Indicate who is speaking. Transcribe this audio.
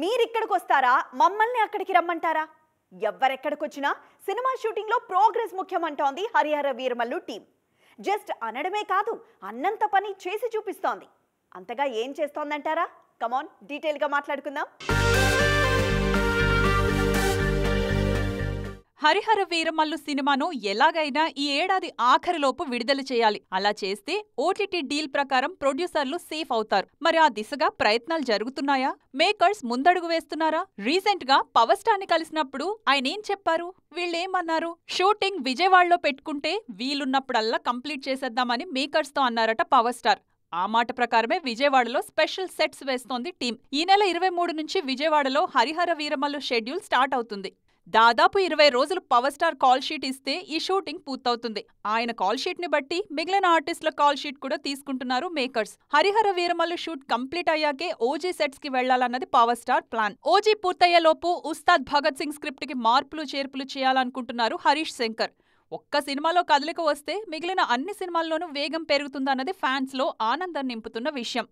Speaker 1: మీరిక్కడికి వస్తారా మమ్మల్ని అక్కడికి రమ్మంటారా ఎవ్వరెక్కడికొచ్చినా సినిమా షూటింగ్లో ప్రోగ్రెస్ ముఖ్యమంటోంది హరిహర వీరమల్లు టీం జస్ట్ అనడమే కాదు అన్నంత పని చేసి చూపిస్తోంది అంతగా ఏం చేస్తోందంటారా కమాన్ డీటెయిల్గా మాట్లాడుకుందాం
Speaker 2: హరిహర వీరమల్లు సినిమాను ఎలాగైనా ఈ ఏడాది ఆఖరిలోపు విడుదల చేయాలి అలా చేస్తే ఓటీటీ డీల్ ప్రకారం ప్రొడ్యూసర్లు సేఫ్ అవుతారు మరి ఆ దిశగా ప్రయత్నాలు జరుగుతున్నాయా మేకర్స్ ముందడుగు వేస్తున్నారా రీసెంట్ గా పవర్ స్టార్ ని కలిసినప్పుడు ఆయన ఏం చెప్పారు వీళ్ళేమన్నారు షూటింగ్ విజయవాడలో పెట్టుకుంటే వీలున్నప్పుడల్లా కంప్లీట్ చేసేద్దామని మేకర్స్ తో అన్నారట పవర్ స్టార్ ఆ మాట ప్రకారమే విజయవాడలో స్పెషల్ సెట్స్ వేస్తోంది టీం ఈ నెల ఇరవై మూడు నుంచి విజయవాడలో హరిహర వీరమల్లు షెడ్యూల్ స్టార్ట్ అవుతుంది దాదాపు ఇరవై రోజులు పవర్ స్టార్ కాల్ షీట్ ఇస్తే ఈ షూటింగ్ పూర్తవుతుంది ఆయన కాల్ షీట్ ని బట్టి మిగిలిన ఆర్టిస్టుల కాల్ షీట్ కూడా తీసుకుంటున్నారు makers Harihara Veeramallu shoot complete అయ్యాకే ఓజీ సెట్స్ కి వెళ్లాలన్నది పవర్ స్టార్ ప్లాన్ ఓజీ పూర్తయ్యేలోపు ఉస్తాద్ భగత్ సింగ్ స్క్రిప్ట్ కి మార్పులు చేర్పులు చేయాలనుకుంటున్నారు హరీష్ శంకర్ ఒక్క సినిమాలో కదలిక వస్తే మిగిలిన అన్ని సినిమాల్లోనూ వేగం పెరుగుతుందన్నది ఫ్యాన్స్లో ఆనందం నింపుతున్న విషయం